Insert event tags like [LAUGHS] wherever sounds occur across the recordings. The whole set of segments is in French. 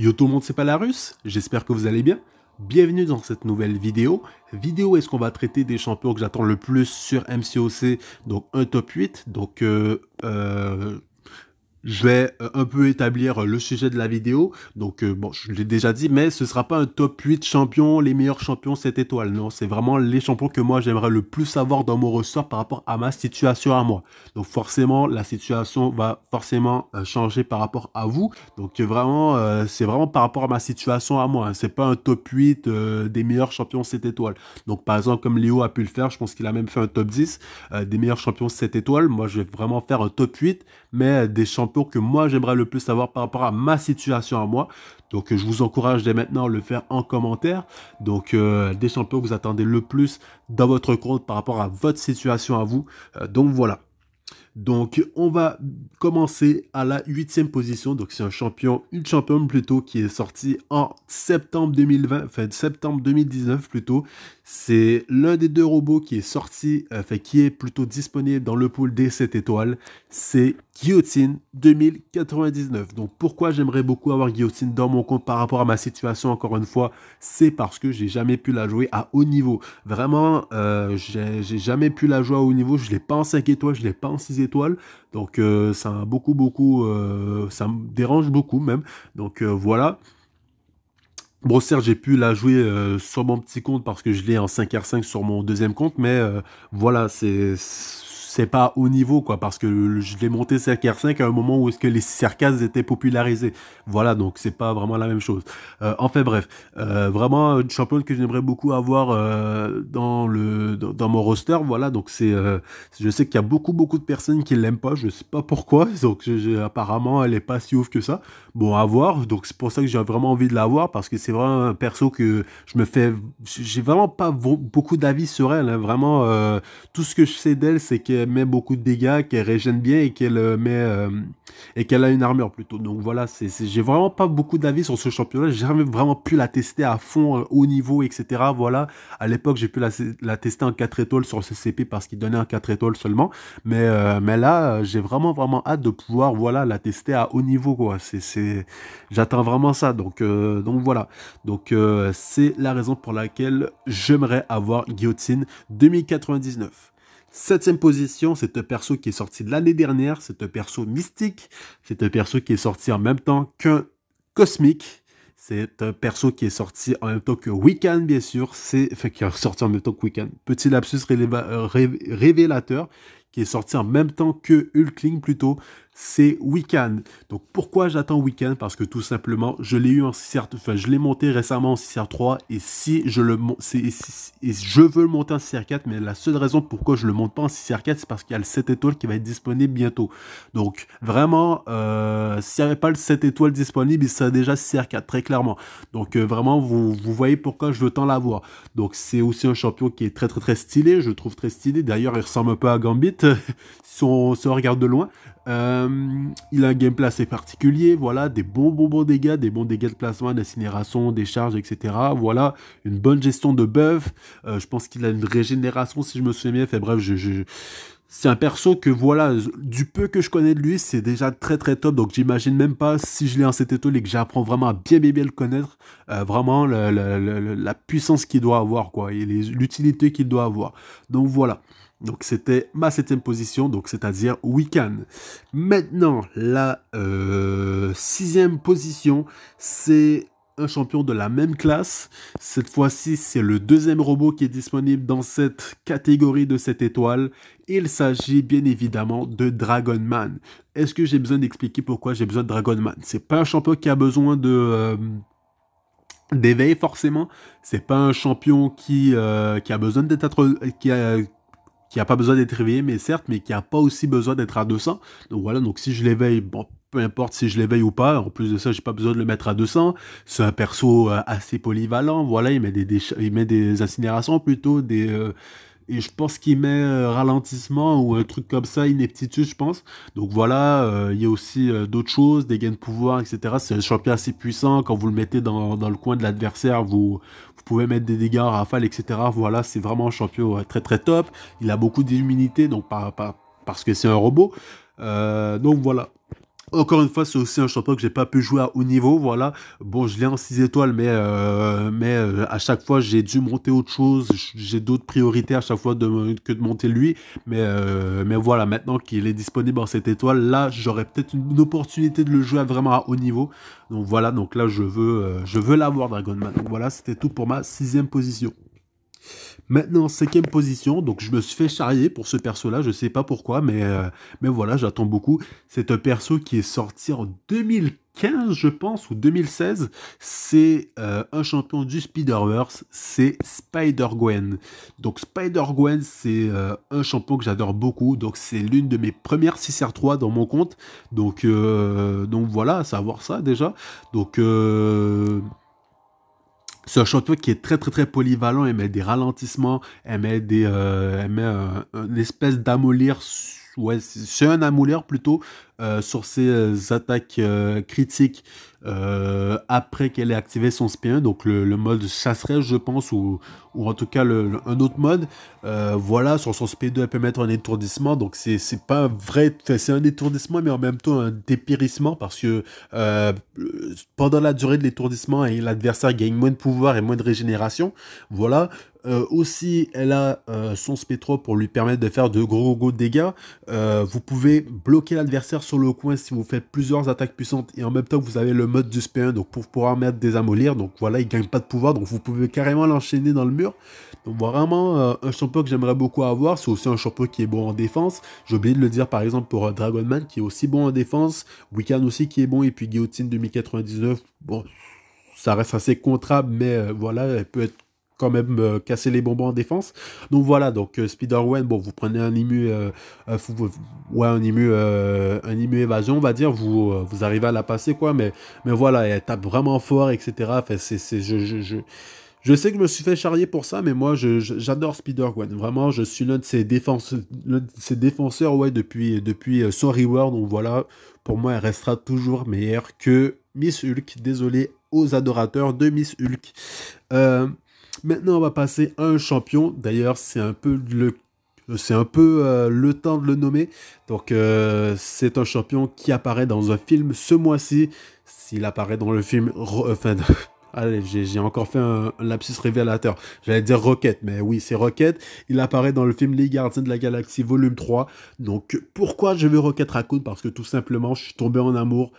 Yo tout le monde, c'est pas la russe, j'espère que vous allez bien. Bienvenue dans cette nouvelle vidéo. Vidéo est-ce qu'on va traiter des champions que j'attends le plus sur MCOC, donc un top 8, donc euh, euh je vais euh, un peu établir euh, le sujet de la vidéo. Donc, euh, bon, je l'ai déjà dit, mais ce ne sera pas un top 8 champions, les meilleurs champions 7 étoiles. Non, c'est vraiment les champions que moi, j'aimerais le plus avoir dans mon ressort par rapport à ma situation à moi. Donc, forcément, la situation va forcément changer par rapport à vous. Donc, vraiment, c'est vraiment par rapport à ma situation à moi. Hein. Ce n'est pas un top 8 des meilleurs champions 7 étoiles. Donc, par exemple, comme Léo a pu le faire, je pense qu'il a même fait un top 10 des meilleurs champions 7 étoiles. Moi, je vais vraiment faire un top 8, mais des champions que moi j'aimerais le plus savoir par rapport à ma situation à moi. Donc euh, je vous encourage dès maintenant à le faire en commentaire. Donc euh, des champions que vous attendez le plus dans votre compte par rapport à votre situation à vous. Euh, donc voilà. Donc on va commencer à la huitième position. Donc c'est un champion, une championne plutôt, qui est sortie en septembre 2020, enfin septembre 2019 plutôt. C'est l'un des deux robots qui est sorti, Enfin euh, qui est plutôt disponible dans le pool des 7 étoiles. C'est Guillotine 2099. Donc pourquoi j'aimerais beaucoup avoir Guillotine dans mon compte par rapport à ma situation, encore une fois, c'est parce que j'ai jamais pu la jouer à haut niveau. Vraiment, euh, j'ai jamais pu la jouer à haut niveau. Je l'ai pas en 5 étoiles, je l'ai pas en 6 étoiles. Donc euh, ça a beaucoup beaucoup euh, ça me dérange beaucoup même. Donc euh, voilà. Bon, j'ai pu la jouer sur mon petit compte parce que je l'ai en 5R5 sur mon deuxième compte, mais voilà, c'est c'est pas au niveau, quoi, parce que je l'ai monté 5 R5 à un moment où est-ce que les Cercas étaient popularisés. Voilà, donc c'est pas vraiment la même chose. Euh, enfin bref, euh, vraiment une championne que j'aimerais beaucoup avoir euh, dans le dans, mon roster. Voilà, donc c'est, je sais qu'il y a beaucoup beaucoup de personnes qui l'aiment pas, je sais pas pourquoi. [LAUGHS] Donc apparemment elle est pas si ouf que ça. Bon, à voir. Donc c'est pour ça que j'ai vraiment envie de l'avoir parce que c'est vraiment un perso que je me fais, j'ai vraiment pas beaucoup d'avis sur elle. Hein, vraiment, tout ce que je sais d'elle, c'est que met beaucoup de dégâts, qu'elle régène bien et qu'elle euh, met euh, et qu'elle a une armure plutôt. Donc voilà, j'ai vraiment pas beaucoup d'avis sur ce championnat. J'ai jamais vraiment pu la tester à fond, haut euh, niveau, etc. Voilà, à l'époque j'ai pu la, tester en 4 étoiles sur CCP parce qu'il donnait un 4 étoiles seulement. Mais, mais là, j'ai vraiment vraiment hâte de pouvoir voilà la tester à haut niveau j'attends vraiment ça. Donc donc voilà. Donc c'est la raison pour laquelle j'aimerais avoir Guillotine 2099. Septième position, c'est un perso qui est sorti l'année dernière. C'est un perso mystique. C'est un perso qui est sorti en même temps qu'un cosmique. C'est un perso qui est sorti en même temps que Weekend, bien sûr. C'est, enfin, qui est sorti en même temps que Weekend. Petit lapsus euh, révélateur, qui est sorti en même temps que Hulkling, plutôt c'est Weekend. Donc pourquoi j'attends Weekend Parce que tout simplement, je l'ai eu en 6 enfin, je l'ai monté récemment en 6R3 et si je le je veux le monter en 6R4, mais la seule raison pourquoi je le monte pas en 6R4, c'est parce qu'il y a le 7 étoiles qui va être disponible bientôt. Donc vraiment, euh, s'il n'y avait pas le 7 étoiles disponible, il serait déjà 6R4 très clairement. Donc euh, vraiment, vous, voyez pourquoi je veux tant l'avoir. Donc c'est aussi un champion qui est très très très stylé, je trouve très stylé. D'ailleurs, il ressemble un peu à Gambit [LAUGHS] si, on, se regarde de loin. Euh, il a un gameplay assez particulier, voilà, des bons, bons, bons dégâts, des bons dégâts de placement, d'incinération, des charges, etc. Voilà, une bonne gestion de buff. Euh, je pense qu'il a une régénération, si je me souviens bien. Fait bref, je, c'est un perso que voilà, du peu que je connais de lui, c'est déjà très très top. Donc j'imagine même pas si je l'ai en cet étoile et que j'apprends vraiment à bien bien bien le connaître, euh, vraiment la puissance qu'il doit avoir quoi et l'utilité qu'il doit avoir. Donc voilà. Donc c'était ma septième position, donc c'est-à-dire Weekend. Maintenant, la euh, sixième position, c'est un champion de la même classe. Cette fois-ci, c'est le deuxième robot qui est disponible dans cette catégorie de cette étoile. Il s'agit bien évidemment de Dragon Man. Est-ce que j'ai besoin d'expliquer pourquoi j'ai besoin de Dragon Man C'est pas un champion qui a besoin de... Euh, d'éveil forcément c'est pas un champion qui, euh, qui a besoin d'être qui n'a pas besoin d'être réveillé, mais certes, mais qui n'a pas aussi besoin d'être à 200. Donc voilà, donc si je l'éveille, bon, peu importe si je l'éveille ou pas, en plus de ça, j'ai pas besoin de le mettre à 200. C'est un perso euh, assez polyvalent, voilà, il met des, il met des incinérations plutôt, des... Euh, et je pense qu'il met euh, ralentissement ou un truc comme ça, ineptitude, je pense. Donc voilà, euh, il y a aussi euh, d'autres choses, des gains de pouvoir, etc. C'est un champion assez puissant. Quand vous le mettez dans, le coin de l'adversaire, vous, vous pouvez mettre des dégâts en rafale, etc. Voilà, c'est vraiment un champion très très top. Il a beaucoup d'immunité, donc pas, pas, parce que c'est un robot. donc voilà. Encore une fois, c'est aussi un champion que j'ai pas pu jouer à haut niveau, voilà. Bon, je l'ai en 6 étoiles, mais, euh, mais euh, à chaque fois, j'ai dû monter autre chose. J'ai d'autres priorités à chaque fois que de monter lui. Mais, euh, mais voilà, maintenant qu'il est disponible en cette étoile, là, j'aurais peut-être une, opportunité de le jouer vraiment à haut niveau. Donc voilà, donc là, je veux, je veux l'avoir, Dragon Man. Donc voilà, c'était tout pour ma sixième position. Maintenant, cinquième position, donc je me suis fait charrier pour ce perso-là, je sais pas pourquoi, mais, euh, mais voilà, j'attends beaucoup. C'est un perso qui est sorti en 2015, je pense, ou 2016. C'est euh, un champion du Spider-Verse, c'est Spider-Gwen. Donc Spider-Gwen, c'est euh, un champion que j'adore beaucoup, donc c'est l'une de mes premières 6R3 dans mon compte. Donc, donc voilà, à savoir ça déjà. Donc c'est un qui est très très très polyvalent. Elle met des ralentissements, elle met des, euh, une espèce d'amolir ouais, c'est un amolir plutôt euh, sur ses euh, attaques euh, critiques après qu'elle ait activé son SP1... donc le, mode chasserie je pense, ou, en tout cas un autre mode, voilà, sur son sp 2 elle peut mettre un étourdissement, donc c'est pas un vrai, c'est un étourdissement mais en même temps un dépérissement parce que pendant la durée de l'étourdissement hein, l'adversaire gagne moins de pouvoir et moins de régénération, voilà, aussi, elle a son SP3 pour lui permettre de faire de gros gros dégâts. vous pouvez bloquer l'adversaire le coin si vous faites plusieurs attaques puissantes et en même temps vous avez le mode du SP1 donc pour pouvoir mettre des amollir donc voilà il gagne pas de pouvoir donc vous pouvez carrément l'enchaîner dans le mur donc vraiment euh, un champion que j'aimerais beaucoup avoir c'est aussi un champion qui est bon en défense j'ai oublié de le dire par exemple pour euh, Dragon Man qui est aussi bon en défense Wiccan aussi qui est bon et puis Guillotine 2099 bon ça reste assez contrable mais euh, voilà elle peut être quand même euh, casser les bonbons en défense. Donc voilà, donc euh, Spider-Man, bon, vous prenez un IMU, euh, ouais, un IMU, un IMU évasion, on va dire, vous, vous arrivez à la passer, quoi, mais, mais voilà, elle tape vraiment fort, etc. Enfin, c'est, je, je, je... Je sais que je me suis fait charrier pour ça, mais moi, j'adore Spider-Gwen. Vraiment, je suis l'un de ses défenseurs, de ses défenseurs ouais, depuis, depuis Sorry World. Donc voilà, pour moi, elle restera toujours meilleure que Miss Hulk. Désolé aux adorateurs de Miss Hulk. Euh, Maintenant, on va passer à un champion. D'ailleurs, c'est un peu le c'est un peu euh, le temps de le nommer. Donc, euh, c'est un champion qui apparaît dans un film ce mois-ci. S'il apparaît dans le film. Euh, enfin, [LAUGHS] Allez, j'ai encore fait un, lapsus révélateur. J'allais dire Rocket, mais oui, c'est Rocket. Il apparaît dans le film Les Gardiens de la Galaxie Volume 3. Donc, pourquoi je veux Rocket Raccoon Parce que tout simplement, je suis tombé en amour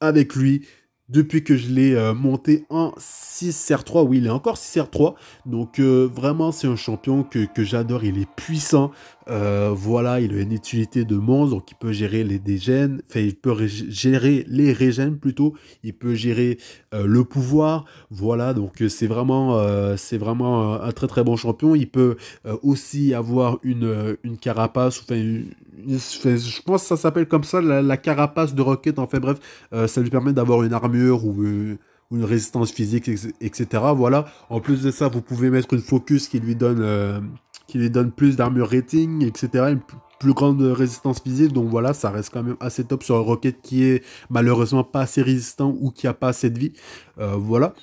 avec lui depuis que je l'ai euh, monté en 6R3. Oui, il est encore 6R3. Donc euh, vraiment, c'est un champion que, que j'adore. Il est puissant. Euh, voilà, il a une utilité de monstre, donc il peut gérer les dégènes, enfin il peut gérer les régènes plutôt, il peut gérer euh, le pouvoir, voilà, donc euh, c'est vraiment, c'est vraiment un très très bon champion. Il peut aussi avoir une, carapace, enfin je pense que ça s'appelle comme ça, la, la, carapace de Rocket, enfin bref, ça lui permet d'avoir une armure ou une résistance physique, etc. Voilà, en plus de ça, vous pouvez mettre une focus qui lui donne qui lui donne plus d'armure rating, etc. Une plus grande résistance physique. Donc voilà, ça reste quand même assez top sur un Rocket qui est malheureusement pas assez résistant ou qui a pas assez de vie. Euh, voilà.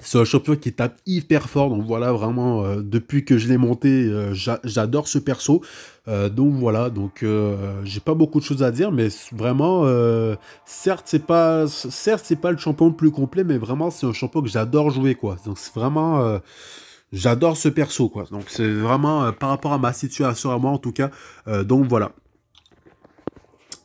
C'est un champion qui tape hyper fort. Donc voilà, vraiment, euh, depuis que je l'ai monté, euh, j'adore ce perso. donc voilà, donc j'ai pas beaucoup de choses à dire, mais vraiment, certes c'est pas, certes c'est pas le champion le plus complet, mais vraiment c'est un champion que j'adore jouer quoi. Donc c'est vraiment j'adore ce perso, quoi. Donc c'est vraiment euh, par rapport à ma situation à moi en tout cas. Euh, donc voilà.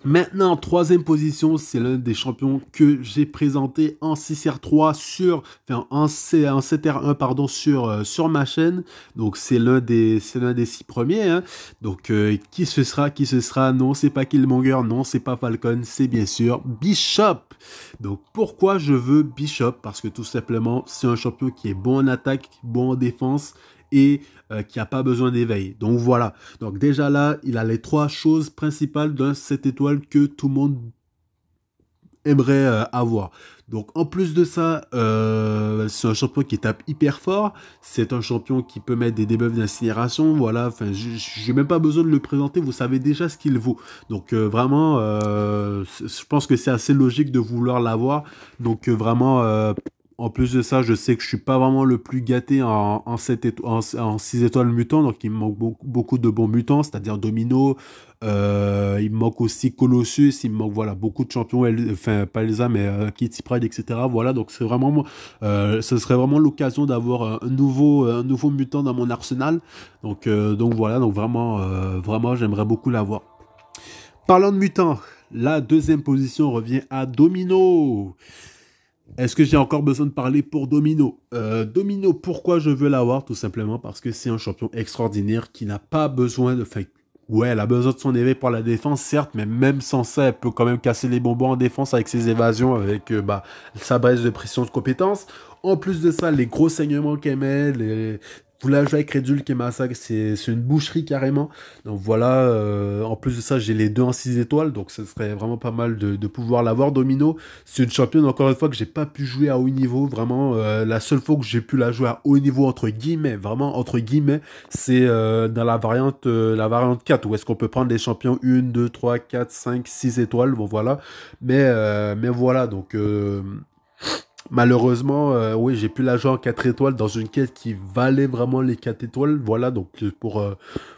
Maintenant, troisième position, c'est l'un des champions que j'ai présenté en 6R3 sur, enfin, en, 7R1, pardon, sur, euh, sur ma chaîne. Donc, c'est l'un des, c'est des six premiers, hein. Donc, euh, qui ce sera, qui ce sera? Non, c'est pas Killmonger, non, c'est pas Falcon, c'est bien sûr Bishop. Donc, pourquoi je veux Bishop? Parce que tout simplement, c'est un champion qui est bon en attaque, bon en défense et euh, qui n'a pas besoin d'éveil. Donc voilà. Donc déjà là, il a les trois choses principales dans cette étoile que tout le monde aimerait euh, avoir. Donc en plus de ça, euh, c'est un champion qui tape hyper fort. C'est un champion qui peut mettre des debuffs d'incinération. Voilà, enfin, j'ai même pas besoin de le présenter. Vous savez déjà ce qu'il vaut. Donc vraiment, je pense que c'est assez logique de vouloir l'avoir. Donc vraiment en plus de ça, je sais que je suis pas vraiment le plus gâté en, 6 étoiles mutants, donc il me manque beaucoup, de bons mutants, c'est-à-dire Domino, euh, il me manque aussi Colossus, il me manque voilà, beaucoup de champions, enfin pas Elsa, mais euh, Kitty Pride, etc. Voilà, donc c'est vraiment, euh, ce serait vraiment l'occasion d'avoir un nouveau, un nouveau mutant dans mon arsenal. Donc, donc voilà, donc vraiment, vraiment j'aimerais beaucoup l'avoir. Parlant de mutants, la deuxième position revient à Domino. Est-ce que j'ai encore besoin de parler pour Domino euh, Domino, pourquoi je veux l'avoir Tout simplement parce que c'est un champion extraordinaire qui n'a pas besoin de... ouais, elle a besoin de son éveil pour la défense, certes, mais même sans ça, elle peut quand même casser les bonbons en défense avec ses évasions, avec euh, bah, sa baisse de pression de compétence. En plus de ça, les gros saignements qu'elle met, les, vous la jouez avec Redul qui est massacre, c'est une boucherie carrément. Donc voilà, euh, en plus de ça, j'ai les deux en 6 étoiles, donc ce serait vraiment pas mal de, de pouvoir l'avoir. Domino, c'est une championne, encore une fois, que j'ai pas pu jouer à haut niveau, vraiment. Euh, la seule fois que j'ai pu la jouer à haut niveau, entre guillemets, vraiment, entre guillemets, c'est euh, dans la variante, la variante 4, où est-ce qu'on peut prendre les champions 1, 2, 3, 4, 5, 6 étoiles, bon voilà. Mais, mais voilà, donc Malheureusement, euh, oui, j'ai pu la jouer en 4 étoiles dans une quête qui valait vraiment les 4 étoiles. Voilà, donc euh, pour, euh,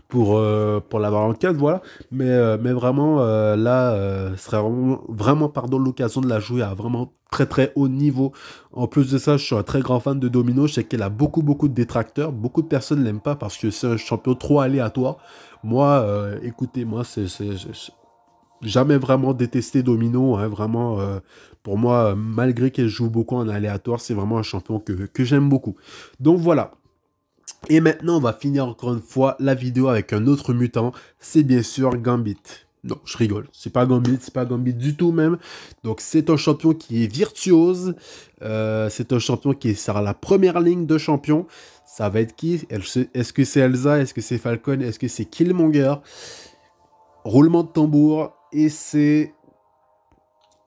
pour, pour l'avoir en 4, voilà. Mais, mais vraiment, là, ce serait vraiment, vraiment pardon, l'occasion de la jouer à vraiment très très haut niveau. En plus de ça, je suis un très grand fan de Domino. Je sais qu'elle a beaucoup beaucoup de détracteurs. Beaucoup de personnes l'aiment pas parce que c'est un champion trop aléatoire. Moi, écoutez, moi, c'est jamais vraiment détesté Domino. Hein, vraiment, euh, pour moi, malgré qu'elle joue beaucoup en aléatoire, c'est vraiment un champion que, j'aime beaucoup. Donc voilà. Et maintenant, on va finir encore une fois la vidéo avec un autre mutant. C'est bien sûr Gambit. Non, je rigole. C'est pas Gambit, c'est pas Gambit du tout même. Donc c'est un champion qui est virtuose. Euh, c'est un champion qui sera la première ligne de champion. Ça va être qui Est-ce que c'est Elsa Est-ce que c'est Falcon Est-ce que c'est Killmonger Roulement de tambour et c'est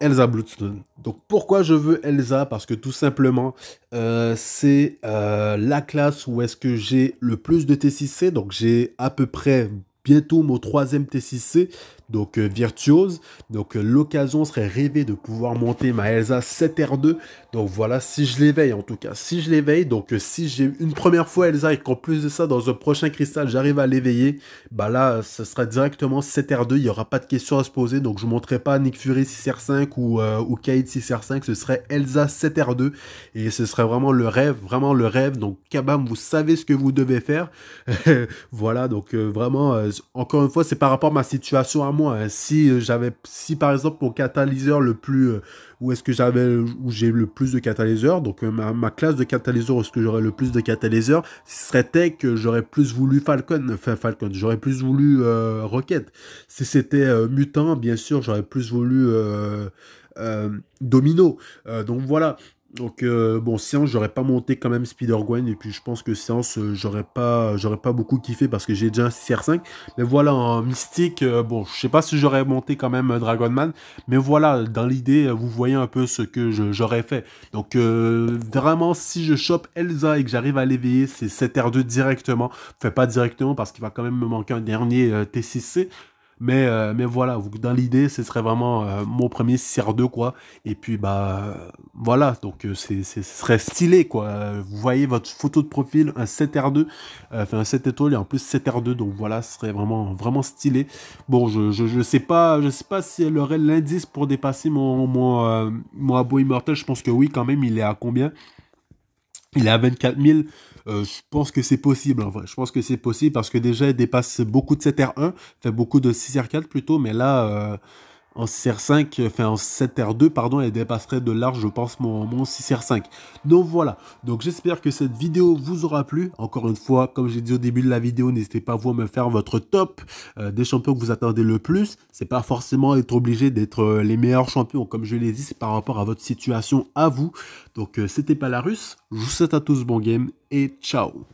Elsa Bloodstone. Donc pourquoi je veux Elsa Parce que tout simplement, euh, c'est euh, la classe où est-ce que j'ai le plus de T6C. Donc j'ai à peu près bientôt mon troisième T6C, donc euh, virtuose. Donc euh, l'occasion serait rêvée de pouvoir monter ma Elsa 7R2. Donc voilà, si je l'éveille en tout cas, si je l'éveille, donc euh, si j'ai une première fois Elsa et qu'en plus de ça, dans un prochain cristal, j'arrive à l'éveiller, bah là, ce sera directement 7R2, il n'y aura pas de questions à se poser. Donc je ne montrerai pas Nick Fury 6R5 ou, ou Kaid 6R5, ce serait Elsa 7R2. Et ce serait vraiment le rêve, vraiment le rêve. Donc Kabam, vous savez ce que vous devez faire. [LAUGHS] voilà, donc vraiment encore une fois, c'est par rapport à ma situation à moi. Hein. Si euh, j'avais, si par exemple mon catalyseur le plus, euh, où est-ce que j'avais, où j'ai le plus de catalyseurs, donc euh, ma, classe de catalyseur, où est-ce que j'aurais le plus de catalyseurs, ce serait que j'aurais plus voulu Falcon, enfin Falcon, j'aurais plus voulu Rocket. Si c'était mutant, bien sûr, j'aurais plus voulu Domino. donc voilà. Donc euh, bon, science, j'aurais pas monté quand même Spider-Gwen et puis je pense que science, euh, j'aurais pas j'aurais pas beaucoup kiffé parce que j'ai déjà un r 5 Mais voilà, en mystique, euh, bon, je sais pas si j'aurais monté quand même Dragon Man, mais voilà, dans l'idée, vous voyez un peu ce que j'aurais fait. Donc vraiment, si je chope Elsa et que j'arrive à l'éveiller, c'est 7R2 directement. Fait pas directement parce qu'il va quand même me manquer un dernier T6C. Mais, euh, mais voilà, dans l'idée, ce serait vraiment euh, mon premier CR2, quoi. Et puis, bah, voilà, donc euh, c'est, ce serait stylé, quoi. Vous voyez votre photo de profil, un 7R2, enfin un 7 étoiles et en plus 7R2, donc voilà, ce serait vraiment, vraiment stylé. Bon, je, je, sais pas, je sais pas si elle aurait l'indice pour dépasser mon, mon, mon abo immortel, je pense que oui, quand même, il est à combien il est à 24 000. Euh, je pense que c'est possible en vrai. Je pense que c'est possible parce que déjà, il dépasse beaucoup de 7R1, fait beaucoup de 6R4 plutôt, mais là, euh, en 6 5 enfin en 7R2, pardon, elle dépasserait de large, je pense, mon, 6R5. Donc voilà, donc j'espère que cette vidéo vous aura plu. Encore une fois, comme j'ai dit au début de la vidéo, n'hésitez pas vous à me faire votre top euh, des champions que vous attendez le plus. C'est pas forcément être obligé d'être euh, les meilleurs champions, comme je l'ai dit, c'est par rapport à votre situation à vous. Donc euh, c'était Palarus, je vous souhaite à tous bon game et ciao